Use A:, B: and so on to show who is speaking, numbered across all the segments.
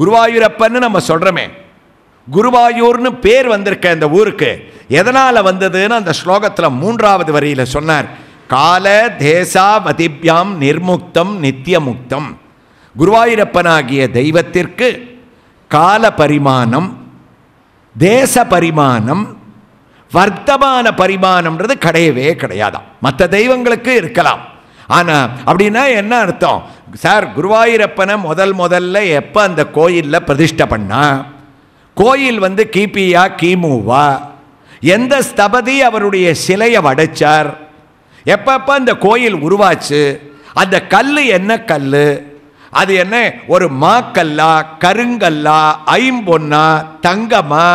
A: குருவாயூரப்பன்னு நம்ம சொல்கிறோமே குருவாயூர்னு பேர் வந்திருக்க இந்த ஊருக்கு எதனால் வந்ததுன்னு அந்த ஸ்லோகத்தில் மூன்றாவது வரியில் சொன்னார் கால தேசா மதிப்பியாம் நிர்முக்தம் நித்தியமுக்தம் குருவாயூரப்பனாகிய தெய்வத்திற்கு கால பரிமாணம் தேச பரிமாணம் வர்த்தமான பரிமாணம்ன்றது கிடையவே கிடையாதாம் மற்ற தெய்வங்களுக்கு இருக்கலாம் ஆனால் அப்படின்னா என்ன அர்த்தம் சார் குருவாயூரப்பனை முதல் முதல்ல எப்போ அந்த கோயிலில் பிரதிஷ்டை பண்ணா கோயில் வந்து கிபியா கிமுவா எந்த ஸ்தபதி அவருடைய சிலையை வடைச்சார் எப்பப்போ அந்த கோயில் உருவாச்சு அந்த கல் என்ன கல் அது என்ன ஒரு மாக்கல்லா கருங்கல்லா ஐம்பொன்னா தங்கமா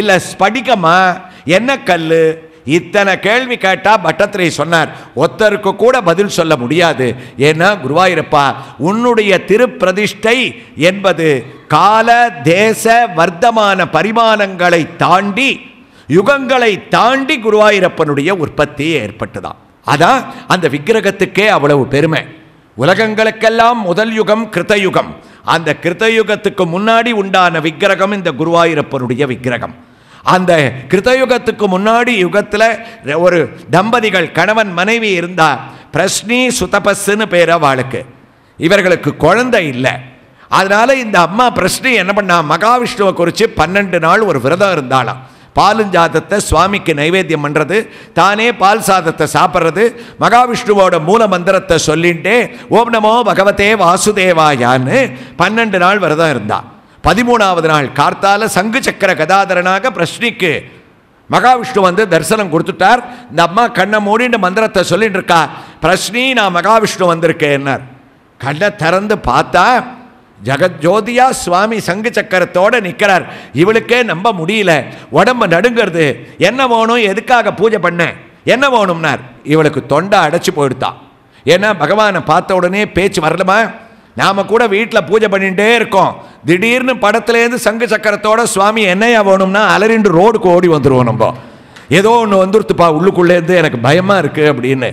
A: இல்லை ஸ்படிகமா என்ன கல் இத்தனை கேள்வி கேட்டால் பட்டத்திரை சொன்னார் ஒருத்தருக்கு கூட பதில் சொல்ல முடியாது ஏன்னா குருவாயிருப்பா உன்னுடைய திருப்பிரதிஷ்டை என்பது கால தேச வர்த்தமான பரிமாணங்களை தாண்டி யுகங்களை தாண்டி குருவாயிரப்பனுடைய உற்பத்தி ஏற்பட்டுதான் அதான் அந்த விக்கிரகத்துக்கே அவ்வளவு பெருமை உலகங்களுக்கெல்லாம் முதல் யுகம் கிருத்தயுகம் அந்த கிருத்தயுகத்துக்கு முன்னாடி உண்டான விக்கிரகம் இந்த குருவாயிரப்பனுடைய விக்கிரகம் அந்த கிருதயுகத்துக்கு முன்னாடி யுகத்தில் ஒரு தம்பதிகள் கணவன் மனைவி இருந்தால் பிரஸ்னி சுதபஸ்ன்னு பேர் அவளுக்கு இவர்களுக்கு குழந்தை இல்லை அதனால் இந்த அம்மா பிரஸ்னி என்ன பண்ணா மகாவிஷ்ணுவை குறித்து பன்னெண்டு நாள் ஒரு விரதம் இருந்தாலாம் பாலும் ஜாதத்தை சுவாமிக்கு நைவேத்தியம் பண்ணுறது தானே பால் சாதத்தை சாப்பிட்றது மகாவிஷ்ணுவோட மூல மந்திரத்தை சொல்லிட்டு ஓம் நமோ பகவதே வாசுதேவாயான்னு பன்னெண்டு நாள் விரதம் இருந்தாள் பதிமூணாவது நாள் கார்த்தால சங்கு சக்கர கதாதரனாக பிரஷ்னிக்கு மகாவிஷ்ணு வந்து தரிசனம் கொடுத்துட்டார் இந்த அம்மா கண்ணை மூடிண்டு மந்திரத்தை சொல்லிட்டு இருக்கா பிரஷ்னி நான் மகாவிஷ்ணு வந்திருக்கேன்னார் கண்ணை திறந்து பார்த்தா ஜெகஜோதியா சுவாமி சங்கு சக்கரத்தோடு நிற்கிறார் இவளுக்கே நம்ப முடியல உடம்பு நடுங்கிறது என்ன வேணும் எதுக்காக பூஜை பண்ண என்ன வேணும்னார் இவளுக்கு தொண்டை அடைச்சி போயிடுதான் ஏன்னா பகவானை பார்த்த உடனே பேச்சு வரலமா நாம் கூட வீட்டில் பூஜை பண்ணிகிட்டே இருக்கோம் திடீர்னு படத்துலேருந்து சங்கு சக்கரத்தோட சுவாமி என்னையா வேணும்னா அலறிண்டு ரோடுக்கு ஓடி வந்துடுவோம் நம்ம ஏதோ ஒன்று வந்துருத்துப்பா உள்ளுக்குள்ளேருந்து எனக்கு பயமாக இருக்குது அப்படின்னு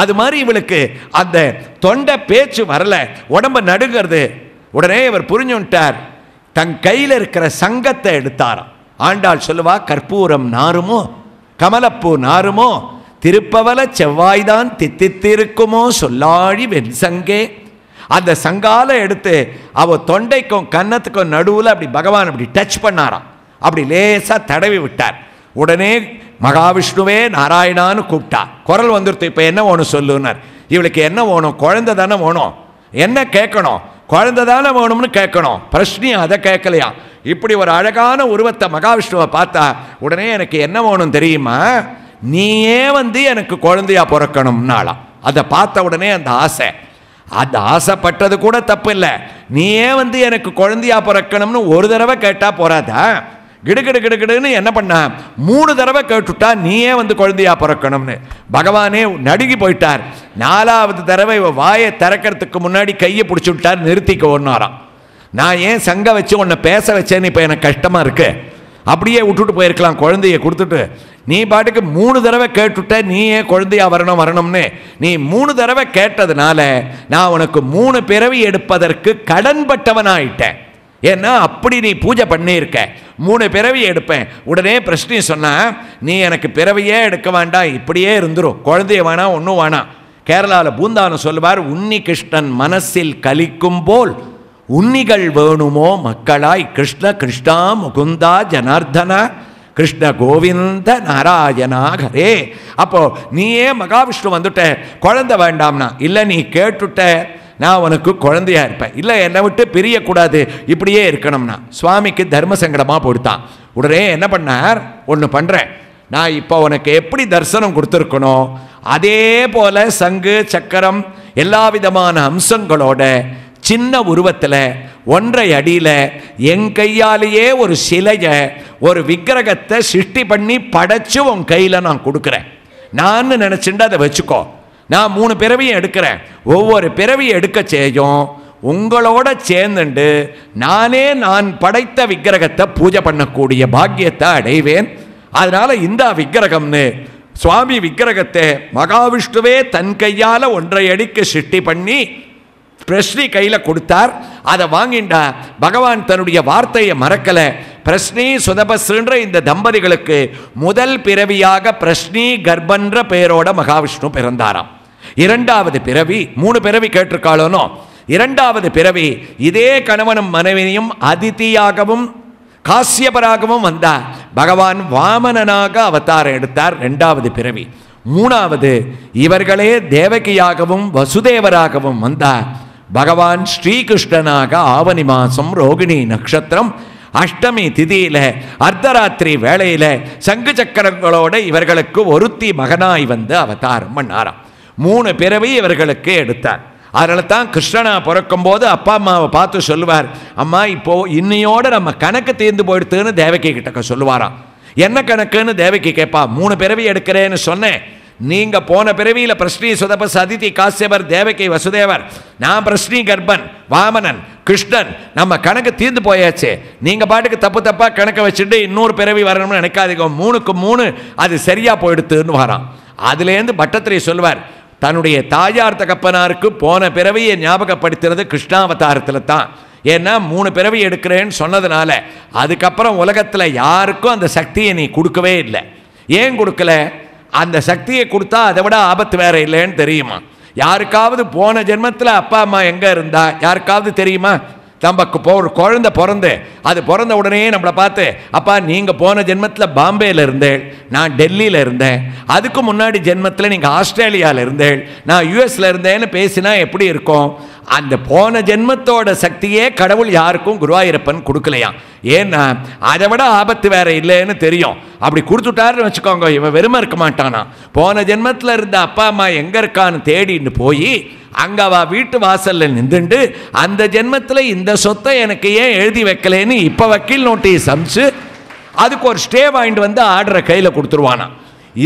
A: அது மாதிரி இவளுக்கு அந்த தொண்டை பேச்சு வரல உடம்ப நடுங்கிறது உடனே இவர் புரிஞ்சுட்டார் தன் கையில் இருக்கிற சங்கத்தை எடுத்தாராம் ஆண்டாள் சொல்லுவா கற்பூரம் நாருமோ கமலப்பூ நாருமோ திருப்பவல செவ்வாய்தான் தித்தித்திருக்குமோ சொல்லாழி வெண்சங்கே அந்த சங்கால எடுத்து அவ தொண்டைக்கும் கன்னத்துக்கும் நடுவில் அப்படி பகவான் அப்படி டச் பண்ணாராம் அப்படி லேசாக தடவி விட்டார் உடனே மகாவிஷ்ணுவே நாராயணான்னு கூப்பிட்டா குரல் வந்துருத்து இப்போ என்ன வேணும் சொல்லுனார் இவளுக்கு என்ன வேணும் குழந்தை தானே வேணும் என்ன கேட்கணும் குழந்தை தானே வேணும்னு கேட்கணும் பிரஷ்னியும் அதை கேட்கலையா இப்படி ஒரு அழகான உருவத்தை மகாவிஷ்ணுவை பார்த்தா உடனே எனக்கு என்ன வேணும் தெரியுமா நீயே வந்து எனக்கு குழந்தையா பிறக்கணும்னாலாம் அதை பார்த்த உடனே அந்த ஆசை அது ஆசைப்பட்டது கூட தப்பு இல்லை நீயே வந்து எனக்கு குழந்தையா பிறக்கணும்னு ஒரு தடவை கேட்டால் போறாதா கிடுகிடு கிடுகிடுன்னு என்ன பண்ண மூணு தடவை கேட்டுட்டா நீயே வந்து குழந்தையா பிறக்கணும்னு பகவானே நடுங்கி போயிட்டார் நாலாவது தடவை வாயை திறக்கிறதுக்கு முன்னாடி கையை பிடிச்சி விட்டார் நிறுத்திக்க ஒன்றாராம் நான் ஏன் சங்க வச்சு உன்னை பேச வச்சேன்னு இப்போ எனக்கு கஷ்டமாக இருக்கு அப்படியே விட்டுட்டு போயிருக்கலாம் குழந்தைய கொடுத்துட்டு நீ பாட்டுக்கு மூணு தடவை கேட்டுட்ட நீ ஏன் குழந்தையா வரணும் வரணும்னு நீ மூணு தடவை கேட்டதுனால நான் உனக்கு மூணு பிறவி எடுப்பதற்கு கடன்பட்டவன் ஆயிட்டேன் ஏன்னா அப்படி நீ பூஜை பண்ணியிருக்க மூணு பிறவி எடுப்பேன் உடனே பிரச்சனை சொன்னால் நீ எனக்கு பிறவியே எடுக்க வேண்டாம் இப்படியே இருந்துடும் குழந்தைய வேணாம் ஒன்றும் வேணாம் கேரளாவில் பூந்தானம் சொல்லுவார் உன்னி கிருஷ்ணன் மனசில் கலிக்கும் போல் உன்னிகள் வேணுமோ மக்களாய் கிருஷ்ண கிருஷ்ணா முகுந்தா ஜனார்தனா கிருஷ்ண கோவிந்த நாராயணா ஹரே அப்போ நீயே மகாவிஷ்ணு வந்துட்ட குழந்தை வேண்டாம்னா இல்லை நீ கேட்டுட்ட நான் உனக்கு குழந்தையா இருப்பேன் இல்லை என்னை விட்டு பிரியக்கூடாது இப்படியே இருக்கணும்னா சுவாமிக்கு தர்ம சங்கடமாக போடுத்தான் உடனே என்ன பண்ணார் ஒன்று பண்ணுறேன் நான் இப்போ உனக்கு எப்படி தரிசனம் கொடுத்துருக்கணும் அதே போல் சங்கு சக்கரம் எல்லா விதமான அம்சங்களோட சின்ன உருவத்தில் ஒன்றை அடியில் என் கையாலேயே ஒரு சிலையை ஒரு விக்கிரகத்தை சிருஷ்டி பண்ணி படைச்சு உன் கையில் நான் கொடுக்குறேன் நான் நினச்சிட்டு அதை வச்சுக்கோ நான் மூணு பிறவியும் எடுக்கிறேன் ஒவ்வொரு பிறவியும் எடுக்க செய்யும் உங்களோட சேர்ந்துண்டு நானே நான் படைத்த விக்கிரகத்தை பூஜை பண்ணக்கூடிய பாக்கியத்தை அடைவேன் அதனால் இந்த விக்கிரகம்னு சுவாமி விக்கிரகத்தை மகாவிஷ்ணுவே தன் கையால் ஒன்றை அடிக்கு சிருஷ்டி பண்ணி பிரஷ்னி கையில் கொடுத்தார் அதை வாங்கிண்டா பகவான் தன்னுடைய வார்த்தையை மறக்கலை பிரஸ்னி சுதபஸ்ருன்ற இந்த தம்பதிகளுக்கு முதல் பிறவியாக பிரஸ்னி கர்ப்பன்ற பெயரோட மகாவிஷ்ணு பிறந்தாராம் இரண்டாவது பிறவி மூணு பிறவி கேட்டிருக்காளோனோ இரண்டாவது பிறவி இதே கணவனும் மனைவியும் அதிதியாகவும் காசியபராகவும் வந்தார் பகவான் வாமனனாக அவதாரம் எடுத்தார் ரெண்டாவது பிறவி மூணாவது இவர்களே தேவகியாகவும் வசுதேவராகவும் வந்தார் பகவான் ஸ்ரீகிருஷ்ணனாக ஆவணி மாதம் ரோகிணி நட்சத்திரம் அஷ்டமி திதியில அர்த்தராத்திரி வேளையில சங்கு சக்கரங்களோட இவர்களுக்கு ஒருத்தி மகனாய் வந்து அவதாரம் பண்ணாராம் மூணு பிறவி இவர்களுக்கு எடுத்தார் அதனால தான் கிருஷ்ணனா பிறக்கும் போது அப்பா அம்மாவை பார்த்து சொல்லுவார் அம்மா இப்போ இன்னையோட நம்ம கணக்கு தேர்ந்து போயிடுத்துன்னு தேவகி கிட்ட சொல்லுவாராம் என்ன கணக்குன்னு தேவகி கேட்பா மூணு பிறவி எடுக்கிறேன்னு சொன்னேன் நீங்கள் போன பிறவியில் பிரஸ்னி சுதபஸ் அதிதி காசியவர் தேவகை வசுதேவர் நான் பிரஸ்னி கர்ப்பன் வாமனன் கிருஷ்ணன் நம்ம கணக்கு தீர்ந்து போயாச்சு நீங்கள் பாட்டுக்கு தப்பு தப்பாக கணக்கை வச்சுட்டு இன்னொரு பிறவி வரணும்னு நினைக்காதீங்க மூணுக்கு மூணு அது சரியாக போயிடுத்துன்னு வரான் அதுலேருந்து பட்டத்திரை சொல்வார் தன்னுடைய தாயார் தகப்பனாருக்கு போன பிறவியை ஞாபகப்படுத்துறது கிருஷ்ணாவதாரத்தில் தான் ஏன்னா மூணு பிறவி எடுக்கிறேன்னு சொன்னதுனால அதுக்கப்புறம் உலகத்தில் யாருக்கும் அந்த சக்தியை நீ கொடுக்கவே இல்லை ஏன் கொடுக்கல அந்த சக்தியை கொடுத்தா அதை விட ஆபத்து வேற இல்லைன்னு தெரியுமா யாருக்காவது போன ஜென்மத்தில் அப்பா அம்மா எங்கே இருந்தா யாருக்காவது தெரியுமா நமக்கு போ ஒரு குழந்த பிறந்து அது பிறந்த உடனே நம்மளை பார்த்து அப்பா நீங்கள் போன ஜென்மத்தில் பாம்பேயில் இருந்தேள் நான் டெல்லியில் இருந்தேன் அதுக்கு முன்னாடி ஜென்மத்தில் நீங்கள் ஆஸ்திரேலியாவில் இருந்தேன் நான் யூஎஸில் இருந்தேன்னு பேசினா எப்படி இருக்கும் அந்த போன ஜென்மத்தோட சக்தியே கடவுள் யாருக்கும் குருவாயூரப்பன் கொடுக்கலையாம் ஏன்னா அதை விட ஆபத்து வேற இல்லைன்னு தெரியும் அப்படி கொடுத்துட்டாருன்னு வச்சுக்கோங்க இவன் வெறுமை இருக்க மாட்டானா போன ஜென்மத்தில் இருந்த அப்பா அம்மா எங்கே இருக்கான்னு தேடின்னு போய் அங்கே வா வீட்டு வாசலில் நின்றுண்டு அந்த ஜென்மத்தில் இந்த சொத்தை எனக்கு ஏன் எழுதி வைக்கலன்னு இப்போ வக்கீல் நோட்டீஸ் அமிச்சு அதுக்கு ஒரு ஸ்டே வாங்கிட்டு வந்து ஆர்டரை கையில் கொடுத்துருவானா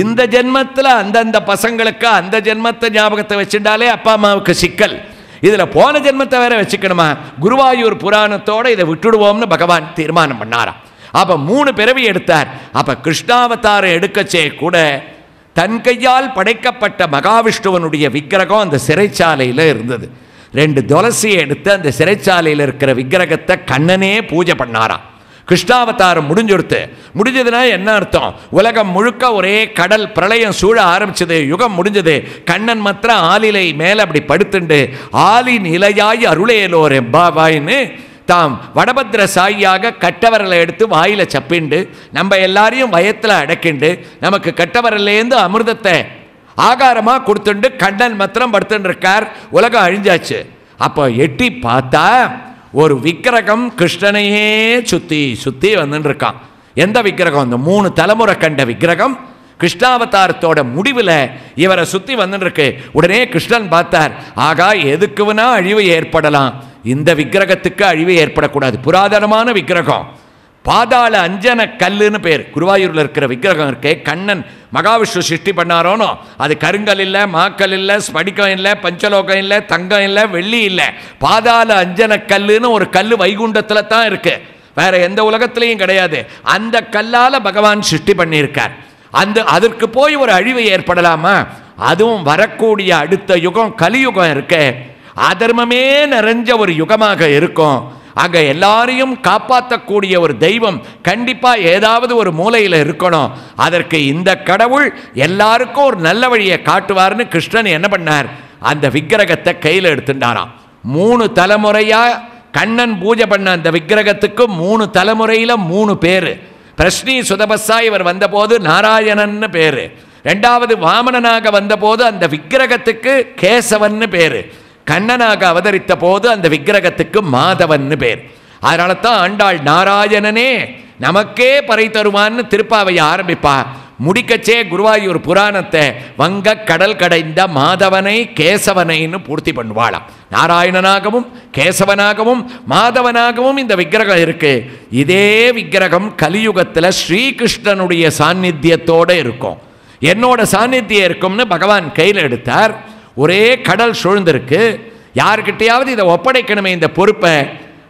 A: இந்த ஜென்மத்தில் அந்தந்த பசங்களுக்கு அந்த ஜென்மத்தை ஞாபகத்தை வச்சுட்டாலே அப்பா அம்மாவுக்கு சிக்கல் இதில் போன ஜென்மத்தை வேற வச்சுக்கணுமா குருவாயூர் புராணத்தோடு இதை விட்டுடுவோம்னு பகவான் தீர்மானம் பண்ணாராம் அப்போ மூணு பிறவி எடுத்தார் அப்போ கிருஷ்ணாவதாரம் எடுக்கச்சே கூட தன் கையால் படைக்கப்பட்ட மகாவிஷ்ணுவனுடைய விக்கிரகம் அந்த சிறைச்சாலையில் இருந்தது ரெண்டு துளசியை எடுத்து அந்த சிறைச்சாலையில் இருக்கிற விக்கிரகத்தை கண்ணனே பூஜை பண்ணாராம் கிருஷ்ணாவதாரம் முடிஞ்சொடுத்து முடிஞ்சதுன்னா என்ன அர்த்தம் உலகம் முழுக்க ஒரே கடல் பிரளயம் சூழ ஆரம்பிச்சது யுகம் முடிஞ்சது கண்ணன் மாத்திர ஆலிலை மேலே அப்படி படுத்துண்டு ஆலி நிலையாய் அருளேலோர் பாபாயின்னு தாம் வடபத்ர சாயியாக கட்டவரலை எடுத்து வாயில சப்பிண்டு நம்ம எல்லாரையும் வயத்தில் அடக்கிண்டு நமக்கு கட்டவரலேருந்து அமிர்தத்தை ஆகாரமாக கொடுத்துண்டு கண்ணன் மாத்திரம் படுத்துட்டு இருக்கார் உலகம் அழிஞ்சாச்சு அப்போ எட்டி பார்த்தா ஒரு விக்கிரகம் கிருஷ்ணனையே சுற்றி சுற்றி வந்துட்டு இருக்கான் எந்த விக்கிரகம் இந்த மூணு தலைமுறை கண்ட விக்கிரகம் கிருஷ்ணாவதாரத்தோட முடிவில் இவரை சுற்றி வந்துருக்கு உடனே கிருஷ்ணன் பார்த்தார் ஆகா எதுக்குவனா அழிவு ஏற்படலாம் இந்த விக்கிரகத்துக்கு அழிவு ஏற்படக்கூடாது புராதனமான விக்கிரகம் பாதாள அஞ்சன கல்லுன்னு பேர் குருவாயூரில் இருக்கிற விக்கிரகம் இருக்கே கண்ணன் மகாவிஷ்ணு சிருஷ்டி பண்ணாரோனோ அது கருங்கல் இல்லை மாக்கல் இல்லை ஸ்படிக்கம் இல்லை பஞ்சலோகம் இல்லை தங்கம் இல்லை வெள்ளி இல்லை பாதாள அஞ்சன கல்லுன்னு ஒரு கல் வைகுண்டத்தில் தான் இருக்குது வேற எந்த உலகத்திலையும் கிடையாது அந்த கல்லால் பகவான் சிருஷ்டி பண்ணியிருக்கார் அந்த அதற்கு போய் ஒரு அழிவு ஏற்படலாமா அதுவும் வரக்கூடிய அடுத்த யுகம் கலியுகம் இருக்கு அதர்மமே நிறைஞ்ச ஒரு யுகமாக இருக்கும் ஆக எல்லாரையும் காப்பாற்றக்கூடிய ஒரு தெய்வம் கண்டிப்பாக ஏதாவது ஒரு மூலையில் இருக்கணும் அதற்கு இந்த கடவுள் எல்லாருக்கும் ஒரு நல்ல வழியை காட்டுவார்னு கிருஷ்ணன் என்ன பண்ணார் அந்த விக்கிரகத்தை கையில் எடுத்துட்டாராம் மூணு தலைமுறையாக கண்ணன் பூஜை பண்ண அந்த விக்கிரகத்துக்கு மூணு தலைமுறையில் மூணு பேர் பிரஸ்னி சுதபஸா இவர் வந்தபோது நாராயணன்னு பேர் ரெண்டாவது வாமனனாக வந்தபோது அந்த விக்கிரகத்துக்கு கேசவன்னு பேர் கண்ணனாக அவதரித்த போது அந்த விக்கிரகத்துக்கு மாதவன் பேர் அதனால தான் ஆண்டாள் நாராயணனே நமக்கே பறை தருவான்னு திருப்பாவை ஆரம்பிப்பா முடிக்கச்சே குருவாயூர் புராணத்தை வங்க கடல் கடைந்த மாதவனை கேசவனைன்னு பூர்த்தி பண்ணுவாளாம் நாராயணனாகவும் கேசவனாகவும் மாதவனாகவும் இந்த விக்கிரகம் இருக்கு இதே விக்கிரகம் கலியுகத்தில் ஸ்ரீகிருஷ்ணனுடைய சாநித்தியத்தோடு இருக்கும் என்னோட சாநித்தியம் இருக்கும்னு பகவான் கையில் எடுத்தார் ஒரே கடல் சூழ்ந்திருக்கு யாருக்கிட்டையாவது இதை ஒப்படைக்கணுமே இந்த பொறுப்பை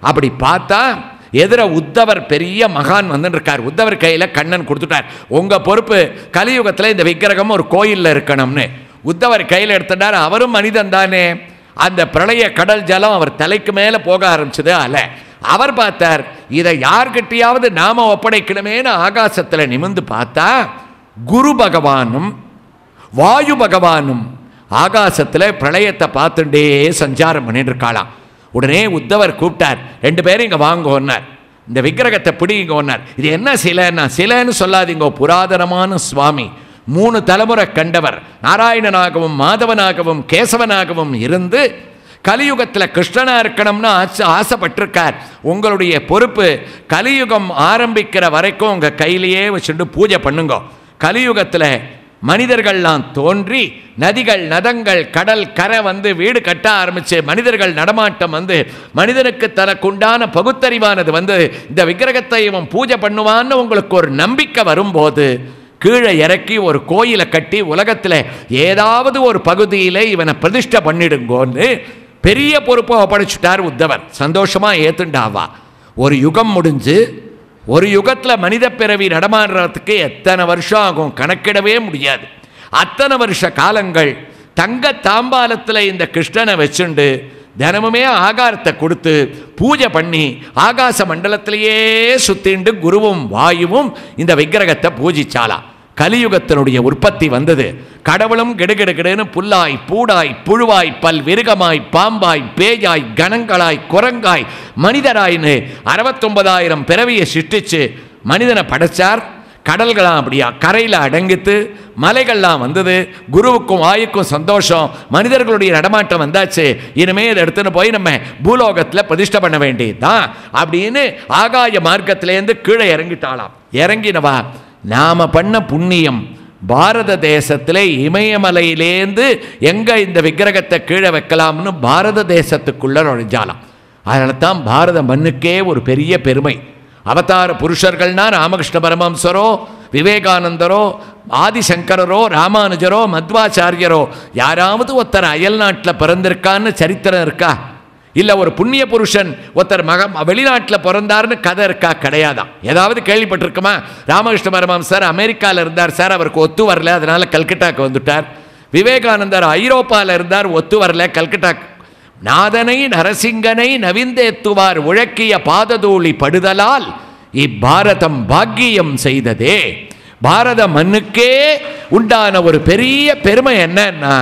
A: அப்படி பார்த்தா எதிர உத்தவர் பெரிய மகான் வந்து இருக்கார் உத்தவர் கையில் கண்ணன் கொடுத்துட்டார் உங்கள் பொறுப்பு கலியுகத்தில் இந்த விக்கிரகம் ஒரு கோயிலில் இருக்கணும்னு உத்தவர் கையில் எடுத்துட்டார் அவரும் மனிதன் தானே அந்த பிரளய கடல் ஜலம் அவர் தலைக்கு மேலே போக ஆரம்பிச்சது அல்ல அவர் பார்த்தார் இதை யார்கிட்டையாவது நாம ஒப்படைக்கணுமேனு ஆகாசத்தில் நிமிந்து பார்த்தா குரு பகவானும் வாயு பகவானும் ஆகாசத்தில் பிரளயத்தை பார்த்துட்டே சஞ்சாரம் பண்ணிட்டு இருக்காளாம் உடனே உத்தவர் கூப்பிட்டார் ரெண்டு பேரும் இங்கே வாங்க ஒன்னார் இந்த விக்கிரகத்தை பிடிங்க ஒன்னார் இது என்ன சிலைன்னா சிலைன்னு சொல்லாதீங்க புராதனமான சுவாமி மூணு தலைமுறை கண்டவர் நாராயணனாகவும் மாதவனாகவும் கேசவனாகவும் இருந்து கலியுகத்தில் கிருஷ்ணனாக இருக்கணும்னு ஆசை ஆசைப்பட்டிருக்கார் உங்களுடைய பொறுப்பு கலியுகம் ஆரம்பிக்கிற வரைக்கும் உங்கள் கையிலேயே வச்சுட்டு பூஜை பண்ணுங்க கலியுகத்தில் மனிதர்கள்லாம் தோன்றி நதிகள் நதங்கள் கடல் கரை வந்து வீடு கட்ட ஆரம்பித்து மனிதர்கள் நடமாட்டம் வந்து மனிதனுக்கு தனக்குண்டான பகுத்தறிவானது வந்து இந்த விக்கிரகத்தை இவன் பூஜை பண்ணுவான்னு உங்களுக்கு ஒரு நம்பிக்கை வரும்போது கீழே இறக்கி ஒரு கோயிலை கட்டி உலகத்தில் ஏதாவது ஒரு பகுதியில் இவனை பிரதிஷ்டை பண்ணிடுங்கோன்னு பெரிய பொறுப்பை ஒப்படைச்சிட்டார் உத்தவர் சந்தோஷமாக ஏத்துண்டாவா ஒரு யுகம் முடிஞ்சு ஒரு யுகத்தில் மனித பிறவி நடமாடுறதுக்கு எத்தனை வருஷம் ஆகும் கணக்கிடவே முடியாது அத்தனை வருஷ காலங்கள் தங்க தாம்பாலத்தில் இந்த கிருஷ்ணனை வச்சுண்டு தினமுமே ஆகாரத்தை கொடுத்து பூஜை பண்ணி ஆகாச மண்டலத்திலேயே சுத்திண்டு குருவும் வாயுவும் இந்த விக்கிரகத்தை பூஜிச்சாலாம் கலியுகத்தினுடைய உற்பத்தி வந்தது கடவுளும் கெடுகெடுகெடுன்னு புல்லாய் பூடாய் புழுவாய் பல் விருகமாய் பாம்பாய் பேயாய் கணங்களாய் குரங்காய் மனிதராயின்னு அறுபத்தொன்பதாயிரம் பிறவியை சிருஷ்டிச்சு மனிதனை படைச்சார் கடல்களாம் அப்படியா கரையில் அடங்கித்து மலைகள்லாம் வந்தது குருவுக்கும் ஆயுக்கும் சந்தோஷம் மனிதர்களுடைய நடமாட்டம் வந்தாச்சு இனிமேல் இதை எடுத்துன்னு போய் நம்ம பூலோகத்தில் பிரதிஷ்டை பண்ண வேண்டியதுதான் அப்படின்னு ஆகாய மார்க்கத்திலேருந்து கீழே இறங்கிட்டாளாம் இறங்கினவா நாம் பண்ண புண்ணியம் பாரத தேசத்தில் இமயமலையிலேருந்து எங்கே இந்த விக்கிரகத்தை கீழே வைக்கலாம்னு பாரத தேசத்துக்குள்ளே நுழைஞ்சாலாம் அதனால தான் பாரத மண்ணுக்கே ஒரு பெரிய பெருமை அவதார புருஷர்கள்னா ராமகிருஷ்ண பரமம்சரோ விவேகானந்தரோ ஆதிசங்கரரோ ராமானுஜரோ மத்வாச்சாரியரோ யாராவது ஒருத்தர் அயல் நாட்டில் பிறந்திருக்கான்னு சரித்திரம் இருக்கா இல்லை ஒரு புண்ணிய புருஷன் ஒருத்தர் மக வெளிநாட்டில் பிறந்தார்னு கதை இருக்கா கிடையாதான் ஏதாவது கேள்விப்பட்டிருக்குமா ராமகிருஷ்ண பரமாம் சார் அமெரிக்காவில் இருந்தார் சார் அவருக்கு ஒத்து வரல அதனால் கல்கட்டாக்கு வந்துட்டார் விவேகானந்தர் ஐரோப்பாவில் இருந்தார் ஒத்து வரல கல்கட்டாக்கு நாதனை நரசிங்கனை நவீந்தேத்துவார் உழக்கிய பாததூளி படுதலால் இப்பாரதம் பாக்கியம் செய்ததே பாரத மண்ணுக்கே உண்டான ஒரு பெரிய பெருமை என்னன்னா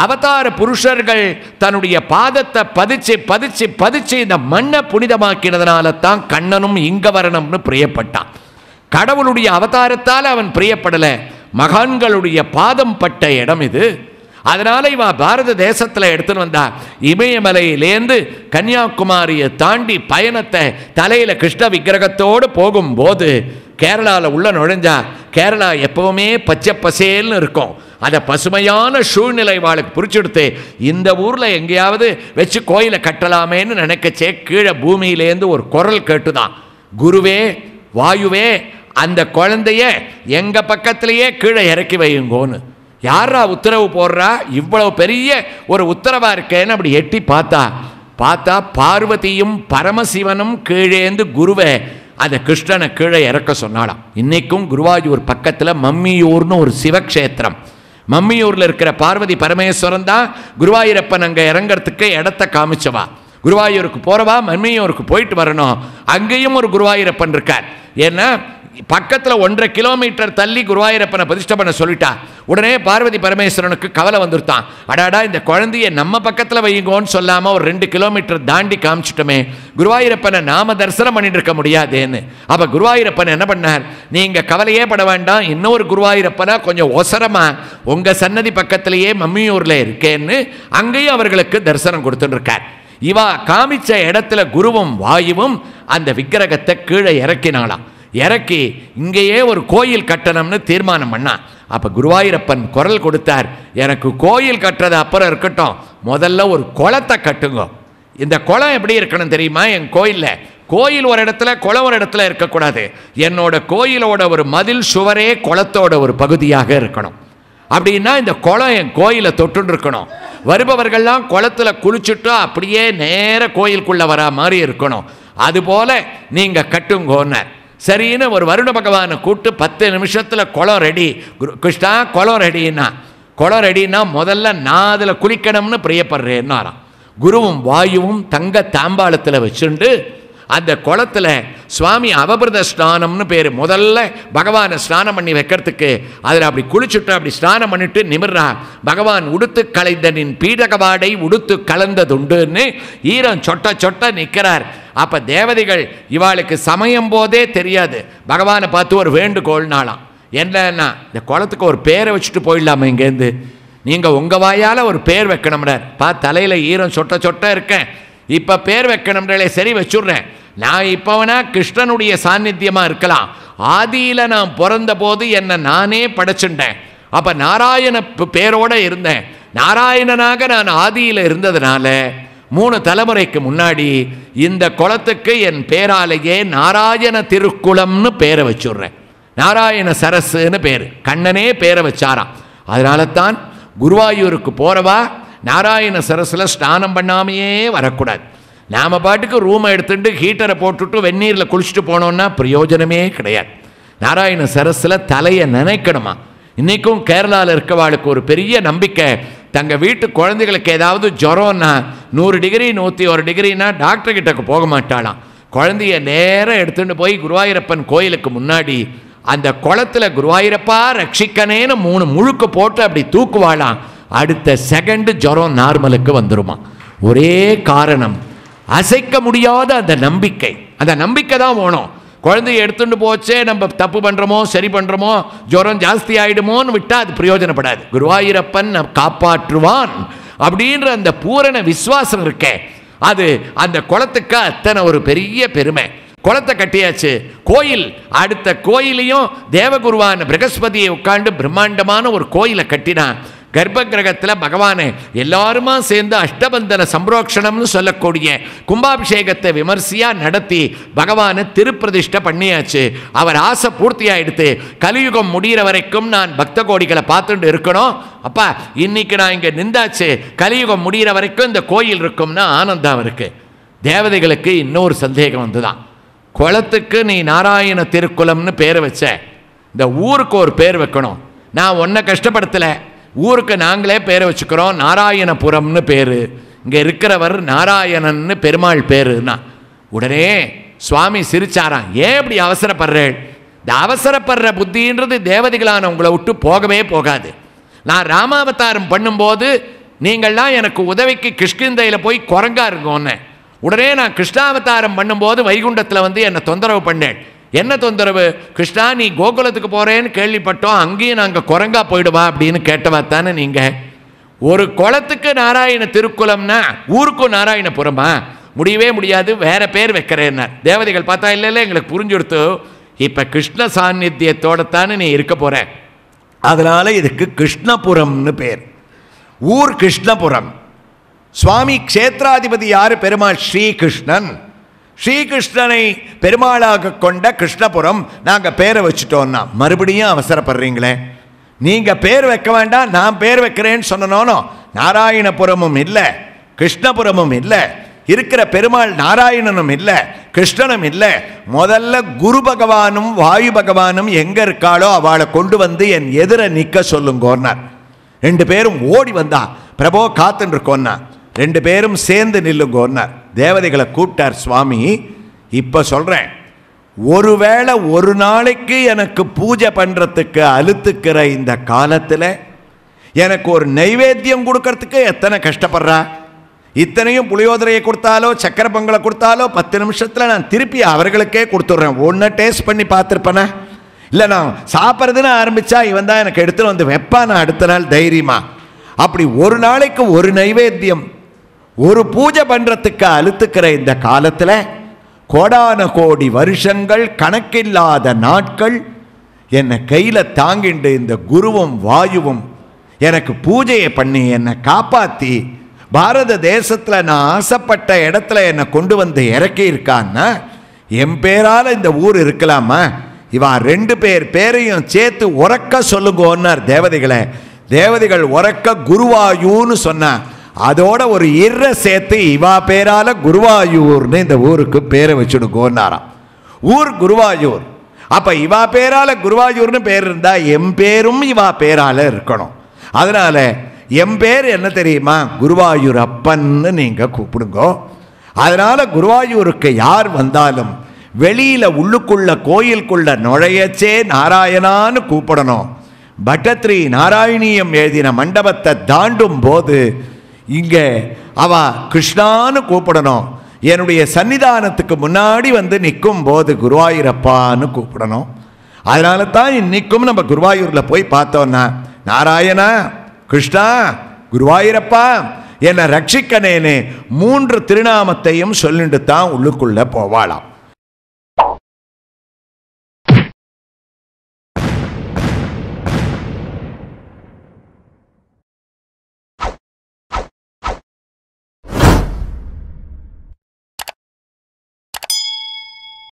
A: அவதார புருஷர்கள் தன்னுடைய பாதத்தை பதிச்சு பதிச்சு பதிச்சு இந்த மண்ணை புனிதமாக்கினதுனால தான் கண்ணனும் வரணும்னு பிரியப்பட்டான் கடவுளுடைய அவதாரத்தால் அவன் பிரியப்படலை மகான்களுடைய பாதம் பட்ட இடம் இது அதனால் இவன் பாரத தேசத்தில் எடுத்துன்னு வந்தா இமயமலையிலேருந்து கன்னியாகுமரியை தாண்டி பயணத்தை தலையில் கிருஷ்ண விக்கிரகத்தோடு போகும்போது கேரளாவில் உள்ள நுழைஞ்சா கேரளா எப்போவுமே பச்சை பசேல்னு இருக்கும் அதை பசுமையான சூழ்நிலை வாழ்க்கை பிடிச்செடுத்து இந்த ஊரில் எங்கேயாவது வச்சு கோயிலை கட்டலாமேன்னு நினைக்கச்சே கீழே பூமியிலேருந்து ஒரு குரல் கேட்டுதான் குருவே வாயுவே அந்த குழந்தைய எங்கள் பக்கத்திலேயே கீழே இறக்கி வையுங்கோன்னு யாரா உத்தரவு போடுறா இவ்வளவு பெரிய ஒரு உத்தரவாக இருக்கேன்னு அப்படி எட்டி பார்த்தா பார்த்தா பார்வதியும் பரமசிவனும் கீழேந்து குருவை அதை கிருஷ்ணனை கீழே இறக்க சொன்னாலாம் இன்றைக்கும் குருவாயூர் பக்கத்தில் மம்மியூர்னு ஒரு சிவக்ஷேத்திரம் மம்மியூரில் இருக்கிற பார்வதி பரமேஸ்வரன் தான் குருவாயூரப்பன் அங்கே இறங்கிறதுக்கு இடத்த காமிச்சவா குருவாயூருக்கு போகிறவா மம்மியூருக்கு போயிட்டு வரணும் அங்கேயும் ஒரு குருவாயூரப்பன் இருக்கார் ஏன்னா பக்கத்தில் ஒன்றரை கிலோமீட்டர் தள்ளி குருவாயூரப்பனை பிரதிஷ்டை பண்ண சொல்லிட்டா உடனே பார்வதி பரமேஸ்வரனுக்கு கவலை வந்துருத்தான் அடாடா இந்த குழந்தைய நம்ம பக்கத்தில் வையுங்கோன்னு சொல்லாமல் ஒரு ரெண்டு கிலோமீட்டர் தாண்டி காமிச்சிட்டோமே குருவாயூரப்பனை நாம தரிசனம் பண்ணிட்டு இருக்க முடியாதேன்னு அப்போ குருவாயூரப்பன் என்ன பண்ணார் நீங்கள் கவலையே பட வேண்டாம் இன்னொரு குருவாயூரப்பனை கொஞ்சம் ஒசரமாக உங்கள் சன்னதி பக்கத்திலேயே மம்மியூரில் இருக்கேன்னு அங்கேயும் அவர்களுக்கு தரிசனம் கொடுத்துட்டுருக்கார் இவா காமிச்ச இடத்துல குருவும் வாயுவும் அந்த விக்கிரகத்தை கீழே இறக்கினாலாம் இறக்கி இங்கேயே ஒரு கோயில் கட்டணம்னு தீர்மானம் பண்ணா அப்போ குருவாயூரப்பன் குரல் கொடுத்தார் எனக்கு கோயில் கட்டுறது அப்புறம் இருக்கட்டும் முதல்ல ஒரு குளத்தை கட்டுங்க இந்த குளம் எப்படி இருக்கணும் தெரியுமா என் கோயிலில் கோயில் ஒரு இடத்துல குளம் ஒரு இடத்துல இருக்கக்கூடாது என்னோட கோயிலோட ஒரு மதில் சுவரே குளத்தோட ஒரு பகுதியாக இருக்கணும் அப்படின்னா இந்த குளம் என் கோயிலை தொட்டுன்னு இருக்கணும் வருபவர்கள்லாம் குளத்தில் குளிச்சுட்டோ அப்படியே நேர கோயிலுக்குள்ளே வரா மாதிரி இருக்கணும் அதுபோல் நீங்கள் கட்டுங்கோன்னு சரின்னு ஒரு வருண பகவானை கூப்பிட்டு பத்து நிமிஷத்தில் குளம் ரெடி கிருஷ்ணா குளம் ரெடின்னா குளம் ரெடின்னா முதல்ல நான் அதில் குளிக்கணும்னு பிரியப்படுறேன்னாராம் குருவும் வாயுவும் தங்க தாம்பாளத்தில் வச்சுண்டு அந்த குளத்தில் சுவாமி அவபிரத ஸ்நானம்னு பேர் முதல்ல பகவானை ஸ்நானம் பண்ணி வைக்கிறதுக்கு அதில் அப்படி குளிச்சுட்டு அப்படி ஸ்நானம் பண்ணிட்டு நிமிர்றா பகவான் உடுத்து கலைந்தனின் பீடகவாடை உடுத்து கலந்ததுண்டுன்னு ஈரம் சொட்ட சொட்ட நிற்கிறார் அப்போ தேவதைகள் இவாளுக்கு சமயம் போதே தெரியாது பகவானை பார்த்து ஒரு வேண்டுகோள்னாலாம் என்னன்னா இந்த குளத்துக்கு ஒரு பேரை வச்சுட்டு போயிடலாமா இங்கேருந்து நீங்கள் உங்கள் வாயால் ஒரு பேர் வைக்கணும்னார் பா தலையில் ஈரம் சொட்ட சொட்ட இருக்கேன் இப்போ பேர் வைக்கணும்ன்றே சரி வச்சுடுறேன் நான் இப்போவனா கிருஷ்ணனுடைய சாநித்தியமாக இருக்கலாம் ஆதியில் நான் பிறந்த போது என்னை நானே படைச்சுட்டேன் அப்போ நாராயண பேரோடு இருந்தேன் நாராயணனாக நான் ஆதியில் இருந்ததுனால மூணு தலைமுறைக்கு முன்னாடி இந்த குளத்துக்கு என் பேராலேயே நாராயண திருக்குளம்னு பேரை வச்சுடுறேன் நாராயண சரஸ்ன்னு பேர் கண்ணனே பேரை வச்சாராம் அதனால தான் குருவாயூருக்கு போகிறவா நாராயண சரஸில் ஸ்நானம் பண்ணாமையே வரக்கூடாது நாம் பாட்டுக்கு ரூமை எடுத்துட்டு ஹீட்டரை போட்டுட்டு வெந்நீரில் குளிச்சுட்டு போனோன்னா பிரயோஜனமே கிடையாது நாராயண சரஸில் தலையை நினைக்கணுமா இன்றைக்கும் கேரளாவில் இருக்கவாளுக்கு ஒரு பெரிய நம்பிக்கை தங்கள் வீட்டு குழந்தைகளுக்கு ஏதாவது ஜுரம்னா நூறு டிகிரி நூற்றி ஒரு டிகிரினா டாக்டர்கிட்டக்கு போக மாட்டாளாம் குழந்தைய நேரம் எடுத்துகிட்டு போய் குருவாயூரப்பன் கோயிலுக்கு முன்னாடி அந்த குளத்தில் குருவாயூரப்பா ரட்சிக்கணேன்னு மூணு முழுக்க போட்டு அப்படி தூக்குவாளாம் அடுத்த செகண்டு ஜுரம் நார்மலுக்கு வந்துருமா ஒரே காரணம் அசைக்க முடியாத அந்த நம்பிக்கை அந்த நம்பிக்கை தான் போனோம் குழந்தைய எடுத்துட்டு போச்சே நம்ம தப்பு பண்ணுறோமோ சரி பண்ணுறோமோ ஜுரம் ஜாஸ்தி ஆகிடுமோன்னு விட்டால் அது பிரயோஜனப்படாது குருவாயூரப்பன் நம் காப்பாற்றுவான் அப்படின்ற அந்த பூரண விஸ்வாசம் இருக்க அது அந்த குளத்துக்கு அத்தனை ஒரு பெரிய பெருமை குளத்தை கட்டியாச்சு கோயில் அடுத்த கோயிலையும் தேவகுருவான பிரகஸ்பதியை உட்காந்து பிரம்மாண்டமான ஒரு கோயிலை கட்டினான் கர்ப்ப கிரகத்தில் பகவானை எல்லாருமா சேர்ந்து அஷ்டபந்தன சம்ரோக்ஷணம்னு சொல்லக்கூடிய கும்பாபிஷேகத்தை விமர்சையாக நடத்தி பகவானை திருப்பிரதிஷ்டை பண்ணியாச்சு அவர் ஆசை பூர்த்தியாயிடுத்து கலியுகம் முடிகிற வரைக்கும் நான் பக்த கோடிகளை பார்த்துட்டு இருக்கணும் அப்பா இன்னைக்கு நான் இங்கே நின்றாச்சு கலியுகம் முடிகிற வரைக்கும் இந்த கோயில் இருக்கும்னா ஆனந்தம் அவருக்கு தேவதைகளுக்கு இன்னொரு சந்தேகம் வந்துதான் குளத்துக்கு நீ நாராயண திருக்குளம்னு பேர் வச்ச இந்த ஊருக்கு ஒரு பேர் வைக்கணும் நான் ஒன்றை கஷ்டப்படுத்தலை ஊருக்கு நாங்களே பேரை வச்சுக்கிறோம் நாராயணபுரம்னு பேர் இங்கே இருக்கிறவர் நாராயணன்னு பெருமாள் பேருனா உடனே சுவாமி சிரிச்சாராம் ஏன் இப்படி அவசரப்படுறேள் இந்த அவசரப்படுற புத்தின்றது தேவதைகளான உங்களை விட்டு போகவே போகாது நான் ராமாவதாரம் பண்ணும்போது நீங்கள்லாம் எனக்கு உதவிக்கு கிஷ்கிந்தையில் போய் குரங்கா இருக்கோன்னு உடனே நான் கிருஷ்ணாவதாரம் பண்ணும்போது வைகுண்டத்தில் வந்து என்னை தொந்தரவு பண்ணேன் என்ன தொந்தரவு கிருஷ்ணா நீ கோகுலத்துக்கு போகிறேன்னு கேள்விப்பட்டோம் அங்கேயும் நாங்கள் குரங்கா போயிடுவா அப்படின்னு கேட்டவா தானே நீங்கள் ஒரு குளத்துக்கு நாராயண திருக்குளம்னா ஊருக்கும் நாராயணபுரமா முடியவே முடியாது வேற பேர் வைக்கிறேன்னார் தேவதைகள் பார்த்தா இல்லை இல்லை எங்களுக்கு கொடுத்து இப்போ கிருஷ்ண சாநித்தியத்தோட தானே நீ இருக்க போகிற அதனால் இதுக்கு கிருஷ்ணபுரம்னு பேர் ஊர் கிருஷ்ணபுரம் சுவாமி க்ஷேத்ராதிபதி யார் பெருமாள் ஸ்ரீகிருஷ்ணன் ஸ்ரீகிருஷ்ணனை பெருமாளாக கொண்ட கிருஷ்ணபுரம் நாங்கள் பேரை வச்சுட்டோம்னா மறுபடியும் அவசரப்படுறீங்களே நீங்கள் பேர் வைக்க வேண்டாம் நான் பேர் வைக்கிறேன்னு சொன்னனோனோ நாராயணபுரமும் இல்லை கிருஷ்ணபுரமும் இல்லை இருக்கிற பெருமாள் நாராயணனும் இல்லை கிருஷ்ணனும் இல்லை முதல்ல குரு பகவானும் வாயு பகவானும் எங்கே இருக்காளோ அவளை கொண்டு வந்து என் எதிரை நிற்க சொல்லுங்கோர்னார் ரெண்டு பேரும் ஓடி வந்தா பிரபோ காத்துன்னு இருக்கோன்னா ரெண்டு பேரும் சேர்ந்து நில்லுங்கோர்னார் தேவதைகளை கூப்பிட்டார் சுவாமி இப்போ சொல்கிறேன் ஒருவேளை ஒரு நாளைக்கு எனக்கு பூஜை பண்ணுறதுக்கு அழுத்துக்கிற இந்த காலத்தில் எனக்கு ஒரு நைவேத்தியம் கொடுக்கறதுக்கு எத்தனை கஷ்டப்படுறா இத்தனையும் புளியோதரையை கொடுத்தாலோ சக்கரை பொங்கலை கொடுத்தாலோ பத்து நிமிஷத்தில் நான் திருப்பி அவர்களுக்கே கொடுத்துட்றேன் ஒன்று டேஸ்ட் பண்ணி பார்த்துருப்பேனா இல்லை நான் சாப்பிட்றதுன்னு ஆரம்பித்தா இவன் தான் எனக்கு எடுத்துகிட்டு வந்து வைப்பான் நான் அடுத்த நாள் தைரியமா அப்படி ஒரு நாளைக்கு ஒரு நைவேத்தியம் ஒரு பூஜை பண்ணுறதுக்கு அழுத்துக்கிற இந்த காலத்தில் கோடான கோடி வருஷங்கள் கணக்கில்லாத நாட்கள் என்னை கையில் தாங்கிண்டு இந்த குருவும் வாயுவும் எனக்கு பூஜையை பண்ணி என்னை காப்பாற்றி பாரத தேசத்தில் நான் ஆசைப்பட்ட இடத்துல என்னை கொண்டு வந்து இறக்கியிருக்கான்னா என் பேரால் இந்த ஊர் இருக்கலாமா இவன் ரெண்டு பேர் பேரையும் சேர்த்து உறக்க சொல்லுங்கன்னார் தேவதைகளை தேவதைகள் உறக்க குருவாயூன்னு சொன்னான் அதோட ஒரு இற சேர்த்து இவா பேரால குருவாயூர்னு இந்த ஊருக்கு பேரை வச்சுடுங்கன்னாராம் ஊர் குருவாயூர் அப்ப இவா பேரால குருவாயூர்னு பேர் இருந்தா எம் பேரும் இவா பேரால இருக்கணும் அதனால எம் பேர் என்ன தெரியுமா குருவாயூர் அப்பன்னு நீங்க கூப்பிடுங்க அதனால குருவாயூருக்கு யார் வந்தாலும் வெளியில உள்ளுக்குள்ள கோயிலுக்குள்ள நுழையச்சே நாராயணான்னு கூப்பிடணும் பட்டத்ரி நாராயணியம் எழுதின மண்டபத்தை தாண்டும் போது இங்கே அவ கிருஷ்ணான்னு கூப்பிடணும் என்னுடைய சன்னிதானத்துக்கு முன்னாடி வந்து நிற்கும் போது குருவாயூரப்பான்னு கூப்பிடணும் அதனால தான் இன்னைக்கும் நம்ம குருவாயூரில் போய் பார்த்தோன்னா நாராயணா கிருஷ்ணா குருவாயூரப்பா என்னை ரட்சிக்கணேன்னு மூன்று திருநாமத்தையும் சொல்லிட்டு தான் உள்ளுக்குள்ளே போவாளாம்